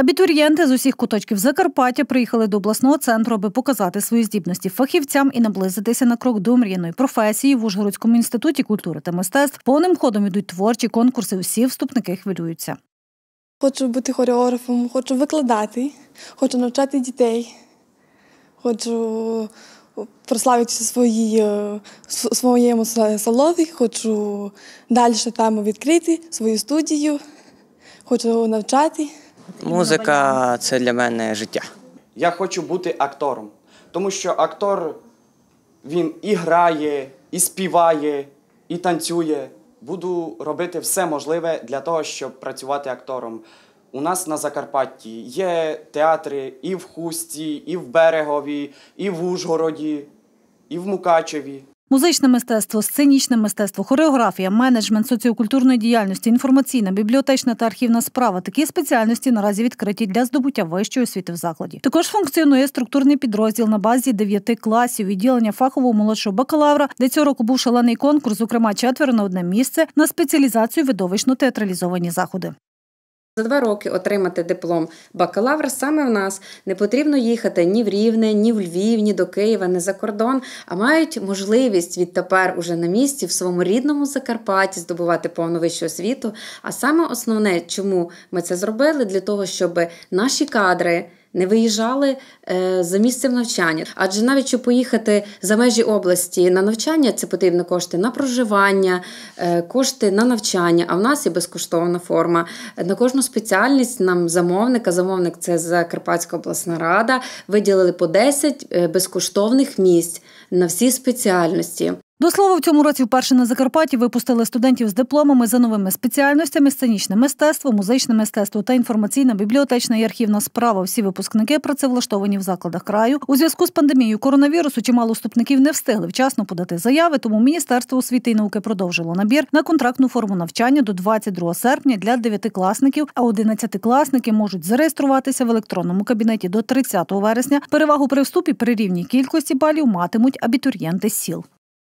Абітурієнти з усіх куточків Закарпаття приїхали до обласного центру, аби показати свої здібності фахівцям і наблизитися на крок до мріяної професії в Ужгородському інституті культури та мистецтв. Повним ходом йдуть творчі конкурси. Усі вступники хвилюються. Хочу бути хореографом, хочу викладати, хочу навчати дітей, хочу прославитися свої, е, своєму салоні, хочу далі там відкрити свою студію, хочу навчати. Музика це для мене життя. Я хочу бути актором, тому що актор він і грає, і співає, і танцює. Буду робити все можливе для того, щоб працювати актором. У нас на Закарпатті є театри і в Хусті, і в Берегові, і в Ужгороді, і в Мукачеві. Музичне мистецтво, сценічне мистецтво, хореографія, менеджмент соціокультурної діяльності, інформаційна, бібліотечна та архівна справа такі спеціальності наразі відкриті для здобуття вищої освіти в закладі. Також функціонує структурний підрозділ на базі дев'яти класів відділення фахового молодшого бакалавра, де цього року був шалений конкурс, зокрема четверо на одне місце на спеціалізацію видовищно театралізовані заходи за два роки отримати диплом бакалавра саме в нас не потрібно їхати ні в Рівне, ні в Львів, ні до Києва, ні за кордон, а мають можливість відтепер уже на місці в своєму рідному Закарпатті здобувати повну вищу освіту. А саме основне, чому ми це зробили, для того, щоб наші кадри не виїжджали е, за місцем навчання. Адже навіть щоб поїхати за межі області на навчання, це потрібно кошти на проживання, е, кошти на навчання. А в нас є безкоштовна форма. На кожну спеціальність нам замовника, замовник це Закарпатська обласна рада, виділили по 10 е, безкоштовних місць на всі спеціальності. До слова, в цьому році вперше на Закарпатті випустили студентів з дипломами за новими спеціальностями сценічне мистецтво, музичне мистецтво та інформаційна бібліотечна і архівна справа. Всі випускники працевлаштовані в закладах краю. У зв'язку з пандемією коронавірусу чимало вступників не встигли вчасно подати заяви, тому Міністерство освіти і науки продовжило набір на контрактну форму навчання до 22 серпня для дев'ятикласників, а одинадцятикласники можуть зареєструватися в електронному кабінеті до 30 вересня. Перевагу при вступі при рівній кількості балів матимуть абітурієнти сіл.